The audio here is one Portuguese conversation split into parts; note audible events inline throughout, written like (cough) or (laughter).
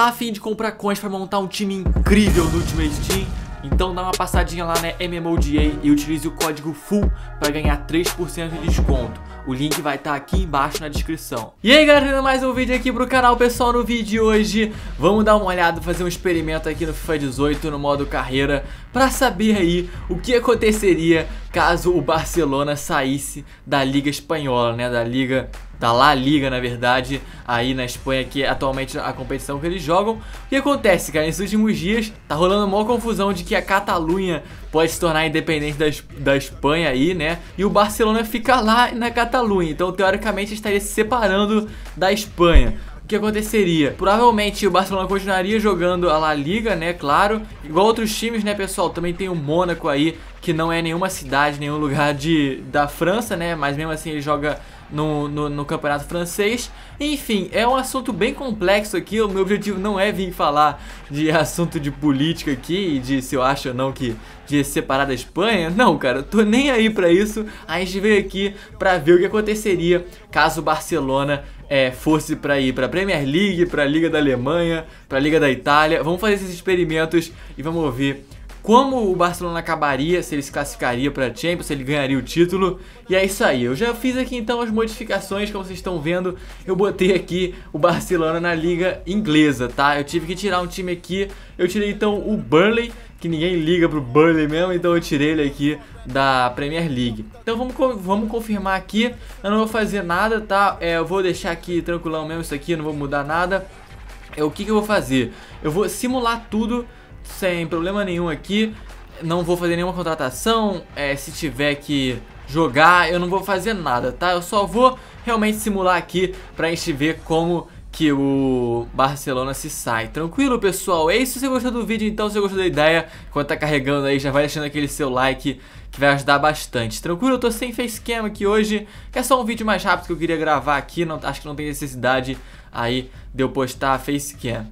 tá afim de comprar coins para montar um time incrível no Ultimate Team? Então dá uma passadinha lá na MMODA e utilize o código FULL para ganhar 3% de desconto. O link vai estar tá aqui embaixo na descrição. E aí galera, mais um vídeo aqui pro canal. Pessoal, no vídeo de hoje vamos dar uma olhada, fazer um experimento aqui no FIFA 18 no modo carreira para saber aí o que aconteceria caso o Barcelona saísse da Liga Espanhola, né, da Liga da tá La Liga, na verdade, aí na Espanha, que é atualmente a competição que eles jogam. O que acontece, cara? Nesses últimos dias tá rolando uma confusão de que a Catalunha pode se tornar independente da, da Espanha aí, né? E o Barcelona fica lá na Catalunha, então teoricamente estaria se separando da Espanha que aconteceria? Provavelmente o Barcelona continuaria jogando a La Liga, né? Claro. Igual outros times, né, pessoal? Também tem o Mônaco aí, que não é nenhuma cidade, nenhum lugar de, da França, né? Mas mesmo assim ele joga no, no, no, campeonato francês. Enfim, é um assunto bem complexo aqui. O meu objetivo não é vir falar de (laughs) assunto de política aqui, de se eu acho ou não que de separar da Espanha. Não, cara, tô nem aí para isso. A gente veio aqui para ver o que aconteceria caso o Barcelona é, fosse para ir para Premier League, para Liga da Alemanha, para Liga da Itália. Vamos fazer esses experimentos e vamos ouvir como o Barcelona acabaria, se ele se classificaria para Champions, se ele ganharia o título. E é isso aí. Eu já fiz aqui então as modificações, como vocês estão vendo. Eu botei aqui o Barcelona na liga inglesa, tá? Eu tive que tirar um time aqui. Eu tirei então o Burnley, que ninguém liga pro Burnley mesmo, então eu tirei ele aqui da Premier League. Então vamos, vamos confirmar aqui. Eu não vou fazer nada, tá? É, eu vou deixar aqui tranquilão mesmo isso aqui, não vou mudar nada. É, o que, que eu vou fazer? Eu vou simular tudo sem problema nenhum aqui. Não vou fazer nenhuma contratação. É, se tiver que jogar, eu não vou fazer nada, tá? Eu só vou realmente simular aqui pra gente ver como que o Barcelona se sai. Tranquilo, pessoal? É isso. Se você gostou do vídeo, então, se você gostou da ideia, enquanto tá carregando aí, já vai deixando aquele seu like que vai ajudar bastante. Tranquilo? Eu tô sem facecam aqui hoje, que é só um vídeo mais rápido que eu queria gravar aqui, não, acho que não tem necessidade aí de eu postar a facecam.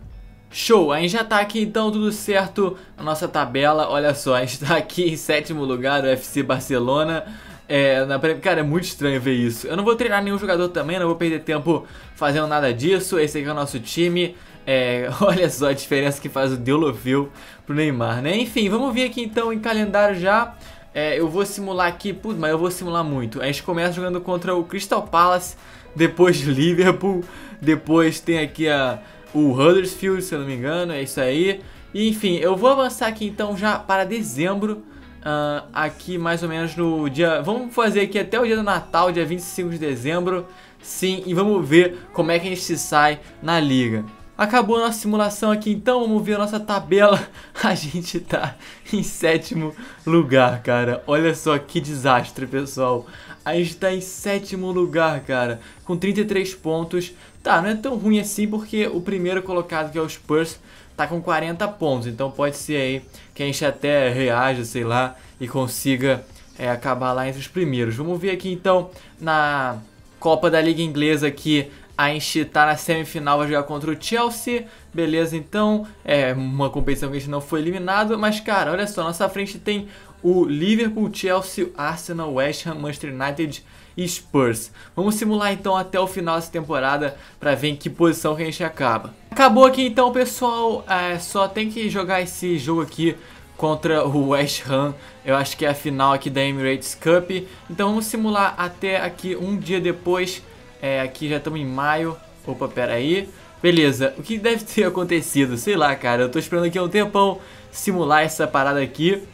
Show, a gente já tá aqui então tudo certo A nossa tabela, olha só, a gente tá aqui em sétimo lugar, o FC Barcelona é, na, cara, é muito estranho ver isso. Eu não vou treinar nenhum jogador também, não vou perder tempo fazendo nada disso. Esse aqui é o nosso time. É, (laughs) olha só a diferença que faz o Deulofeu pro Neymar, né? Enfim, vamos vir aqui então em calendário já. É, eu vou simular aqui, putz, mas eu vou simular muito. A gente começa jogando contra o Crystal Palace, depois Liverpool, depois tem aqui a o Huddersfield, se eu não me engano, é isso aí. E, enfim, eu vou avançar aqui então já para dezembro, uh, aqui mais ou menos no dia... Vamos fazer aqui até o dia do Natal, dia 25 de dezembro, sim, e vamos ver como é que a gente se sai na liga. Acabou a nossa simulação aqui, então vamos ver a nossa tabela. (laughs) A gente tá em sétimo lugar, cara. Olha só que desastre, pessoal. A gente tá em sétimo lugar, cara, com 33 pontos. Tá, não é tão ruim assim porque o primeiro colocado, que é o Spurs, tá com 40 pontos. Então pode ser aí que a gente até reaja, sei lá, e consiga é, acabar lá entre os primeiros. Vamos ver aqui então na Copa da Liga Inglesa que a gente tá na semifinal, vai jogar contra o Chelsea. Beleza, então é uma competição que a gente não foi eliminado. Mas, cara, olha só, nossa frente tem o Liverpool, Chelsea, Arsenal, West Ham, Manchester United e Spurs. Vamos simular então até o final dessa temporada para ver em que posição que a gente acaba. Acabou aqui então, pessoal. É, só tem que jogar esse jogo aqui contra o (laughs) West Ham. Eu acho que é a final aqui da Emirates Cup. Então vamos simular até aqui um dia depois. É, aqui já estamos em maio. Opa, pera aí. Beleza, o que deve ter (laughs) acontecido? Sei lá, cara. Eu tô esperando aqui há um tempão simular essa parada aqui.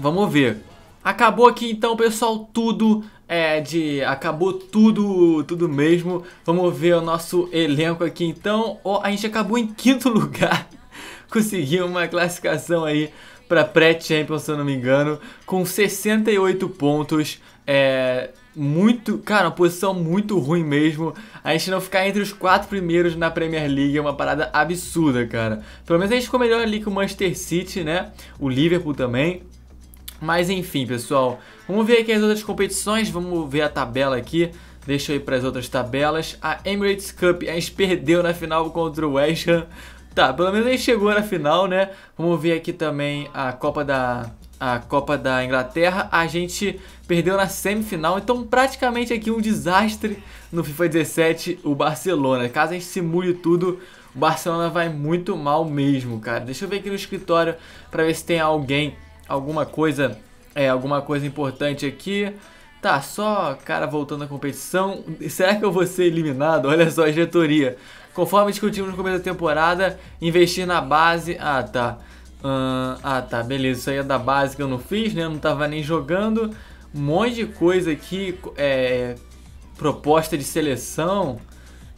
Vamos ver. Acabou aqui então, pessoal, tudo é, de acabou tudo, tudo mesmo. Vamos ver o nosso elenco aqui então. Oh, a gente acabou em quinto (laughs) lugar. Conseguiu uma classificação aí para pré-champion, se eu não me engano, com 68 pontos. É, muito, cara, uma posição muito ruim mesmo. A gente não ficar entre os quatro primeiros na Premier League é uma parada absurda, cara. Pelo menos a gente ficou melhor ali que o Manchester City, né? O Liverpool também. Mas enfim, pessoal, vamos ver aqui as outras competições, vamos ver a tabela aqui. Deixa eu ir para as outras tabelas. A Emirates Cup, a gente (laughs) perdeu na final contra o West Ham. Tá, pelo menos a gente chegou na final, né? Vamos ver aqui também a Copa da a Copa da Inglaterra, a gente perdeu na semifinal, então praticamente aqui um desastre no FIFA 17 o Barcelona. Caso a gente simule tudo, o Barcelona vai muito mal mesmo, cara. Deixa eu ver aqui no escritório para ver se tem alguém alguma coisa, é, alguma coisa importante aqui. Tá, só cara voltando à competição. (laughs) Será que eu vou ser eliminado? Olha só a diretoria. Conforme discutimos no começo da temporada, investir na base. Ah, tá. Uh, ah, tá, beleza. Isso aí é da base que eu não fiz, né? Eu não tava nem jogando. Um monte de coisa aqui. É, proposta de seleção.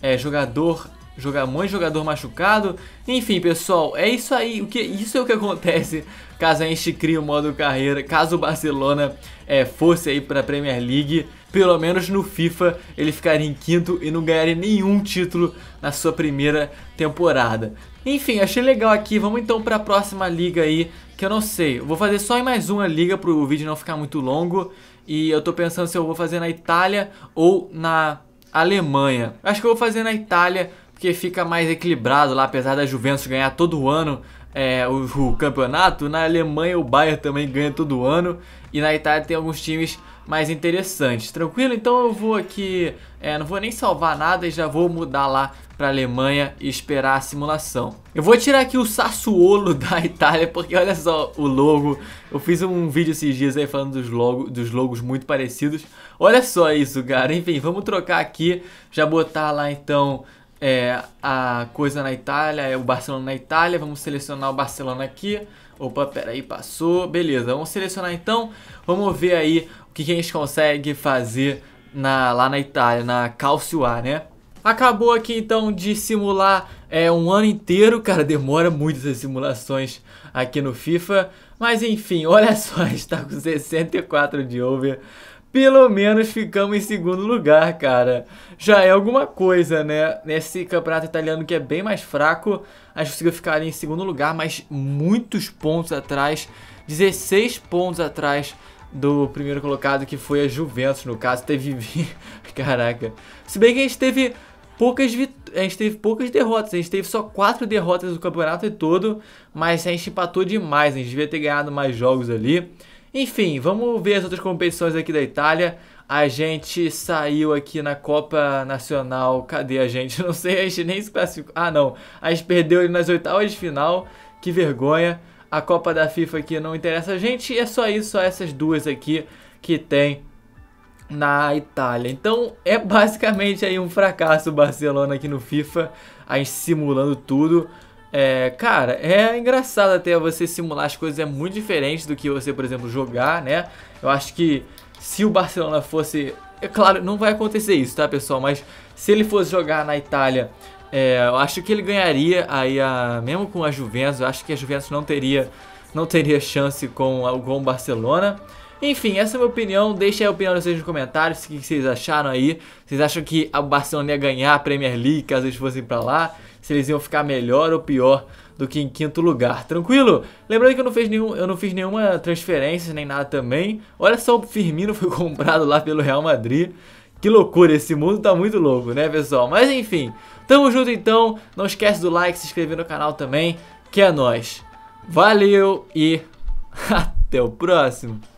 É, jogador jogar um monte de jogador machucado. Enfim, pessoal, é isso aí. O que, isso é o que acontece caso a gente crie o modo carreira, caso o Barcelona é, fosse aí para a Premier League. Pelo menos no FIFA ele ficaria em quinto e não ganharia nenhum título na sua primeira temporada. Enfim, achei legal aqui. Vamos então para a próxima liga aí, que eu não sei. Eu vou fazer só em mais uma liga para o vídeo não ficar muito longo. E eu tô pensando se eu vou fazer na Itália ou na Alemanha. Acho que eu vou fazer na Itália porque fica mais equilibrado lá, apesar da Juventus ganhar todo ano é, o, o, campeonato. Na Alemanha, o Bayern também ganha todo ano. E na Itália tem alguns times mais interessantes. Tranquilo? Então eu vou aqui, é, não vou nem salvar nada e já vou mudar lá para Alemanha e esperar a simulação. Eu vou tirar aqui o Sassuolo (laughs) da Itália, porque olha só o logo. Eu fiz um vídeo esses dias aí falando dos, logo, dos logos muito parecidos. Olha só isso, cara. Enfim, vamos trocar aqui, já botar lá então é, a coisa na Itália, é o Barcelona na Itália, vamos selecionar o Barcelona aqui. Opa, peraí, passou. Beleza, vamos selecionar então. Vamos ver aí o que, a gente consegue fazer na, lá na Itália, na Calcio A, né? Acabou aqui então de simular é, um ano inteiro, (laughs) cara, demora muito essas simulações aqui no FIFA. Mas enfim, olha só, a gente tá com 64 de over pelo menos ficamos em segundo lugar, cara. Já é alguma coisa, né? Nesse campeonato italiano que é bem mais fraco, a gente conseguiu ficar em segundo lugar, mas muitos pontos atrás, 16 pontos atrás do primeiro colocado, que foi a Juventus, no caso, teve... (laughs) Caraca. Se bem que a gente teve poucas vit... a gente teve poucas derrotas, a gente teve só quatro derrotas do campeonato todo, mas a gente empatou demais, a gente devia ter ganhado mais jogos ali. Enfim, vamos ver as outras competições aqui da Itália. A gente saiu aqui na Copa Nacional. Cadê a gente? (laughs) Não sei, a gente nem se classificou. Ah, não. A gente perdeu ele nas oitavas de final. Que vergonha. A Copa da FIFA aqui não interessa a gente. É só isso, só essas duas aqui que tem na Itália. Então é basicamente aí um fracasso o Barcelona aqui no FIFA, aí simulando tudo. É, cara, é engraçado até você simular as coisas, é muito diferente do que você, por exemplo, jogar, né? Eu acho que se o Barcelona fosse. É claro, não vai acontecer isso, tá, pessoal? Mas se ele fosse jogar na Itália, é, eu acho que ele ganharia aí, a, mesmo com a Juventus, eu acho que a Juventus não teria, não teria chance com, algum o Barcelona. Enfim, essa é a minha opinião. aí a opinião de vocês nos comentários. O que vocês acharam aí? Vocês acham que o Barcelona ia ganhar a Premier League caso eles fossem para lá? Se eles iam ficar melhor ou pior do que em quinto lugar, tranquilo? Lembrando que eu não, fiz nenhum, eu não fiz nenhuma transferência nem nada também. Olha só, o Firmino (laughs) foi comprado lá pelo Real Madrid. Que loucura, esse mundo tá muito louco, né, pessoal? Mas enfim, tamo junto então. Não esquece do like, se inscrever no canal também, que é nós. Valeu e (laughs) até o próximo.